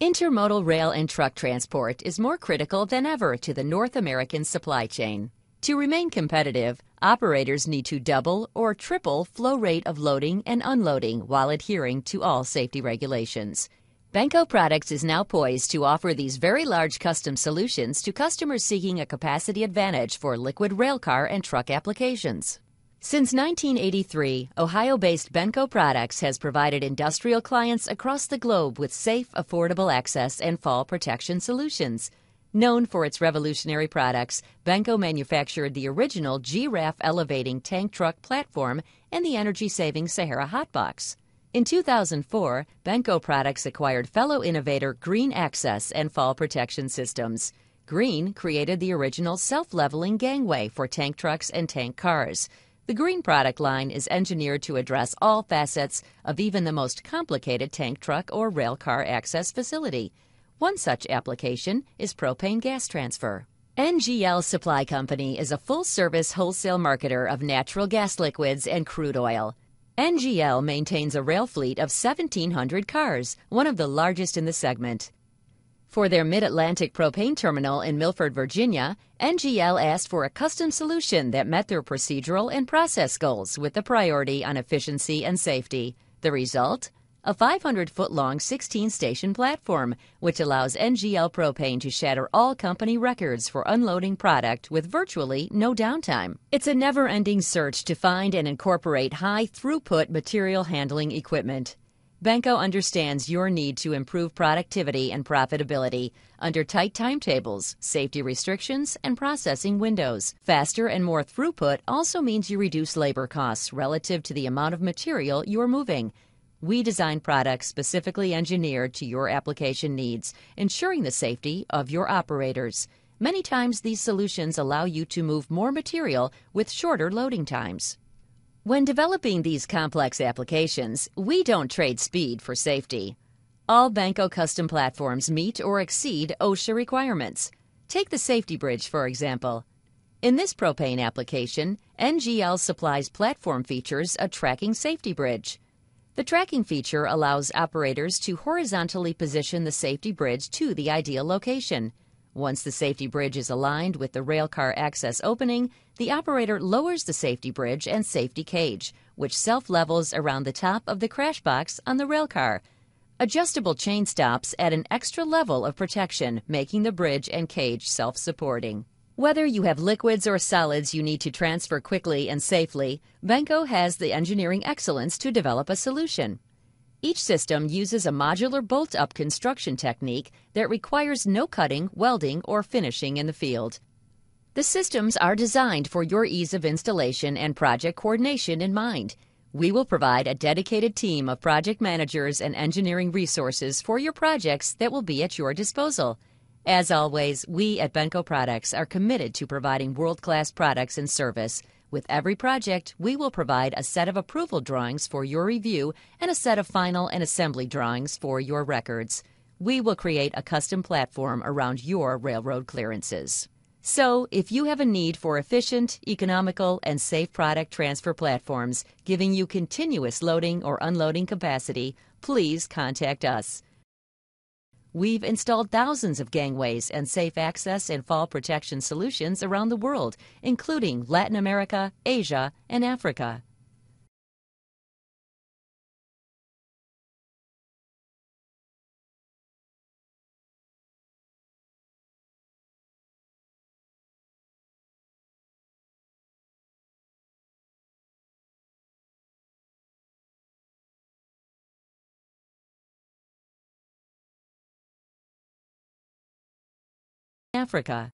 Intermodal rail and truck transport is more critical than ever to the North American supply chain. To remain competitive, operators need to double or triple flow rate of loading and unloading while adhering to all safety regulations. Banco Products is now poised to offer these very large custom solutions to customers seeking a capacity advantage for liquid railcar and truck applications. Since 1983, Ohio based Benko Products has provided industrial clients across the globe with safe, affordable access and fall protection solutions. Known for its revolutionary products, Benko manufactured the original Giraffe elevating tank truck platform and the energy saving Sahara Hotbox. In 2004, Benko Products acquired fellow innovator Green Access and Fall Protection Systems. Green created the original self leveling gangway for tank trucks and tank cars. The green product line is engineered to address all facets of even the most complicated tank truck or rail car access facility. One such application is propane gas transfer. NGL Supply Company is a full service wholesale marketer of natural gas liquids and crude oil. NGL maintains a rail fleet of 1,700 cars, one of the largest in the segment. For their Mid-Atlantic propane terminal in Milford, Virginia, NGL asked for a custom solution that met their procedural and process goals with a priority on efficiency and safety. The result? a 500 foot long 16 station platform, which allows NGL propane to shatter all company records for unloading product with virtually no downtime. It's a never ending search to find and incorporate high throughput material handling equipment. Benko understands your need to improve productivity and profitability under tight timetables, safety restrictions, and processing windows. Faster and more throughput also means you reduce labor costs relative to the amount of material you are moving. We design products specifically engineered to your application needs, ensuring the safety of your operators. Many times, these solutions allow you to move more material with shorter loading times. When developing these complex applications, we don't trade speed for safety. All Banco custom platforms meet or exceed OSHA requirements. Take the safety bridge, for example. In this propane application, NGL supplies platform features a tracking safety bridge. The tracking feature allows operators to horizontally position the safety bridge to the ideal location. Once the safety bridge is aligned with the railcar access opening, the operator lowers the safety bridge and safety cage, which self levels around the top of the crash box on the rail car. Adjustable chain stops add an extra level of protection, making the bridge and cage self supporting. Whether you have liquids or solids you need to transfer quickly and safely, Venco has the engineering excellence to develop a solution. Each system uses a modular bolt up construction technique that requires no cutting, welding, or finishing in the field. The systems are designed for your ease of installation and project coordination in mind. We will provide a dedicated team of project managers and engineering resources for your projects that will be at your disposal. As always, we at Benko Products are committed to providing world class products and service. With every project, we will provide a set of approval drawings for your review and a set of final and assembly drawings for your records. We will create a custom platform around your railroad clearances. So, if you have a need for efficient, economical, and safe product transfer platforms giving you continuous loading or unloading capacity, please contact us. We've installed thousands of gangways and safe access and fall protection solutions around the world, including Latin America, Asia, and Africa. Africa